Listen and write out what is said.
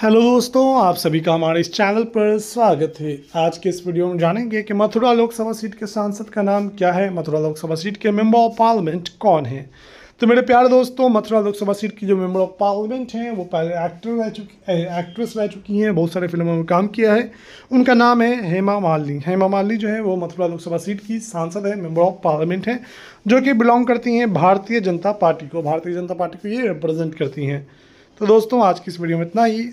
hello दोस्तों आप सभी का हमारे इस चैनल पर स्वागत है आज के इस वीडियो में जानेंगे कि मथुरा लोकसभा सीट के सांसद का नाम क्या है मथुरा लोकसभा सीट के मेंबर ऑफ पार्लियामेंट कौन है तो मेरे प्यारे दोस्तों मथुरा लोकसभा सीट की जो मेंबर ऑफ पार्लियामेंट हैं वो पहले एक्टर रह चुकी एक्ट्रेस रह चुकी हैं बहुत सारे फिल्मों में काम किया है उनका नाम है हेमा मालिनी हेमा मालिनी जो है वो मथुरा लोकसभा सीट की सांसद है मेंबर ऑफ पार्लियामेंट हैं जो कि बिलोंग करती हैं भारतीय जनता पार्टी को भारतीय जनता पार्टी को ये रिप्रेजेंट करती हैं तो दोस्तों आज की इस वीडियो में इतना ही